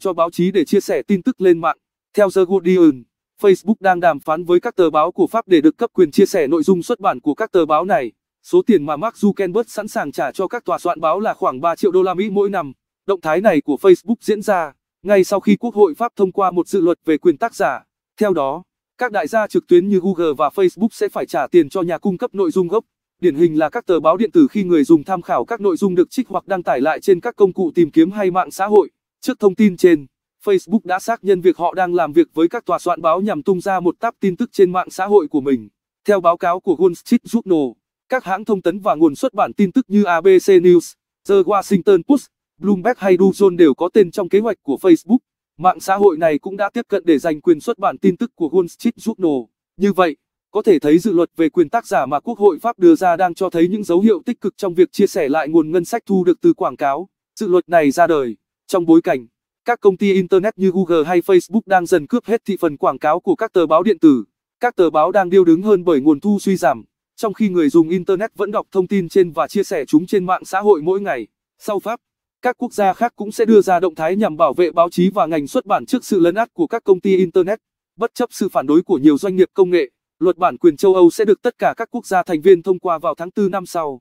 cho báo chí để chia sẻ tin tức lên mạng. Theo The Guardian, Facebook đang đàm phán với các tờ báo của Pháp để được cấp quyền chia sẻ nội dung xuất bản của các tờ báo này. Số tiền mà Mark Zuckerberg sẵn sàng trả cho các tòa soạn báo là khoảng 3 triệu đô la Mỹ mỗi năm. Động thái này của Facebook diễn ra ngay sau khi Quốc hội Pháp thông qua một dự luật về quyền tác giả. Theo đó, các đại gia trực tuyến như Google và Facebook sẽ phải trả tiền cho nhà cung cấp nội dung gốc. Điển hình là các tờ báo điện tử khi người dùng tham khảo các nội dung được trích hoặc đăng tải lại trên các công cụ tìm kiếm hay mạng xã hội. Trước thông tin trên, Facebook đã xác nhận việc họ đang làm việc với các tòa soạn báo nhằm tung ra một táp tin tức trên mạng xã hội của mình. Theo báo cáo của Wall Street Journal, các hãng thông tấn và nguồn xuất bản tin tức như ABC News, The Washington Post, Bloomberg hay Duzon đều có tên trong kế hoạch của Facebook. Mạng xã hội này cũng đã tiếp cận để giành quyền xuất bản tin tức của Wall Street Journal. Như vậy, có thể thấy dự luật về quyền tác giả mà Quốc hội Pháp đưa ra đang cho thấy những dấu hiệu tích cực trong việc chia sẻ lại nguồn ngân sách thu được từ quảng cáo. Dự luật này ra đời trong bối cảnh, các công ty Internet như Google hay Facebook đang dần cướp hết thị phần quảng cáo của các tờ báo điện tử. Các tờ báo đang điêu đứng hơn bởi nguồn thu suy giảm, trong khi người dùng Internet vẫn đọc thông tin trên và chia sẻ chúng trên mạng xã hội mỗi ngày. Sau Pháp, các quốc gia khác cũng sẽ đưa ra động thái nhằm bảo vệ báo chí và ngành xuất bản trước sự lấn át của các công ty Internet. Bất chấp sự phản đối của nhiều doanh nghiệp công nghệ, luật bản quyền châu Âu sẽ được tất cả các quốc gia thành viên thông qua vào tháng 4 năm sau.